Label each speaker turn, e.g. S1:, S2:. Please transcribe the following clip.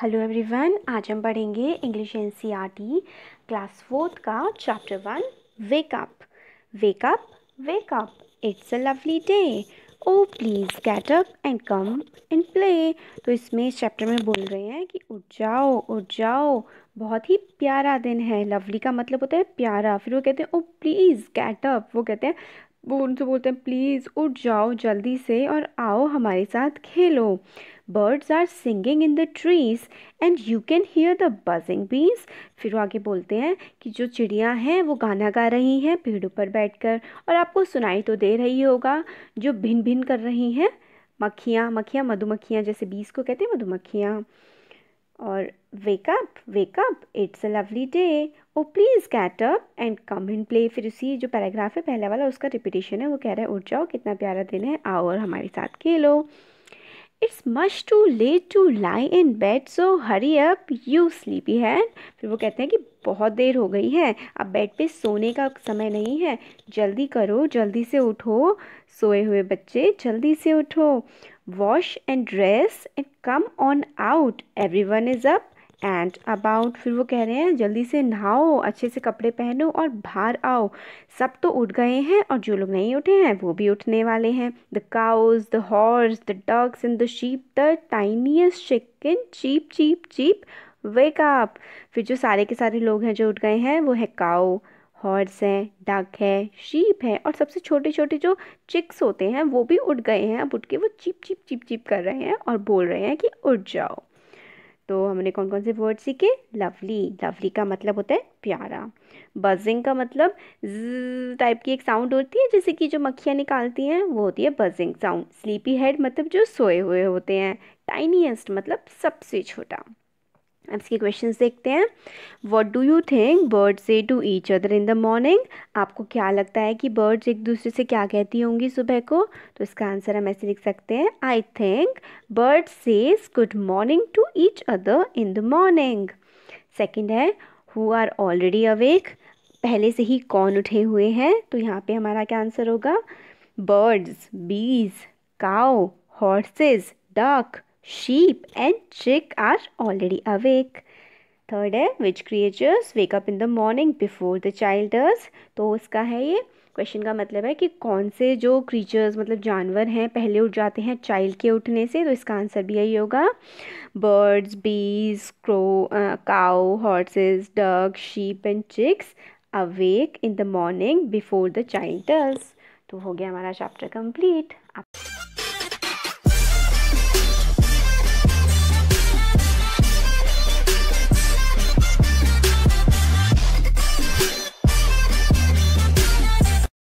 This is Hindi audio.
S1: हेलो एवरीवन आज हम पढ़ेंगे इंग्लिश एन क्लास फोर्थ का chapter one wake up wake up wake up it's a lovely day oh please get up and come and play तो इसमें इस चैप्टर में बोल रहे हैं कि उठ जाओ उठ जाओ बहुत ही प्यारा दिन है लवली का मतलब होता है प्यारा फिर वो कहते हैं ओ प्लीज़ गेट अप वो कहते हैं वो उनसे बोलते हैं प्लीज़ उठ जाओ जल्दी से और आओ हमारे साथ खेलो birds are singing in the trees and you can hear the buzzing bees फिर वो आगे बोलते हैं कि जो चिड़ियाँ हैं वो गाना गा रही हैं पेड़ों पर बैठकर और आपको सुनाई तो दे रही होगा जो भिन भिन कर रही हैं मक्खियाँ मक्खियाँ मधुमक्खियाँ जैसे बीज को कहते हैं मधुमक्खियाँ और wake up wake up it's up it's day oh please oh please get up and come फिर उसी जो पैराग्राफ है पहला वाला उसका रिपीटेशन है वो कह रहा है उठ जाओ कितना प्यारा दिन है आओ और हमारे साथ खेलो it's much too late to lie in bed so hurry up you sleepy head फिर वो कहते हैं कि बहुत देर हो गई है अब बेड पे सोने का समय नहीं है जल्दी करो जल्दी से उठो सोए हुए बच्चे जल्दी से उठो wash and dress and come on out everyone is up and about फिर वो कह रहे हैं जल्दी से नहाओ अच्छे से कपड़े पहनो और बाहर आओ सब तो उठ गए हैं और जो लोग नहीं उठे हैं वो भी उठने वाले हैं the cows the horse the ducks and the sheep the tiniest chicken cheep cheep cheep wake up फिर जो सारे के सारे लोग हैं जो उठ गए हैं वो है काओ हॉर्स है डक है शीप है और सबसे छोटे छोटे जो चिक्स होते हैं वो भी उड़ गए हैं अब उठ के वो चिप चिप चिप चिप कर रहे हैं और बोल रहे हैं कि उड़ जाओ तो हमने कौन कौन से वर्ड सीखे लवली लवली का मतलब होता है प्यारा बजिंग का मतलब टाइप की एक साउंड होती है जैसे कि जो मक्खियाँ निकालती हैं वो होती है बजिंग साउंड स्लीपी हेड मतलब जो सोए हुए होते हैं टाइनीएस्ट मतलब सबसे छोटा अब इसके क्वेश्चन देखते हैं what do you think bird say to each other in the morning आपको क्या लगता है कि बर्ड्स एक दूसरे से क्या कहती होंगी सुबह को तो इसका आंसर हम ऐसे लिख सकते हैं I think bird says good morning to each other in the morning second है हु आर ऑलरेडी अवेक पहले से ही कौन उठे हुए हैं तो यहाँ पे हमारा क्या आंसर होगा birds bees cow horses duck sheep and chick are already awake. Third है which creatures wake up in the morning before the child does तो uska है ये क्वेश्चन का मतलब है कि कौन से जो क्रीचर्स मतलब जानवर हैं पहले उठ जाते हैं चाइल्ड के उठने से तो इसका आंसर भी यही होगा birds bees crow cow horses duck sheep and chicks awake in the morning before the child does तो हो गया हमारा चैप्टर कंप्लीट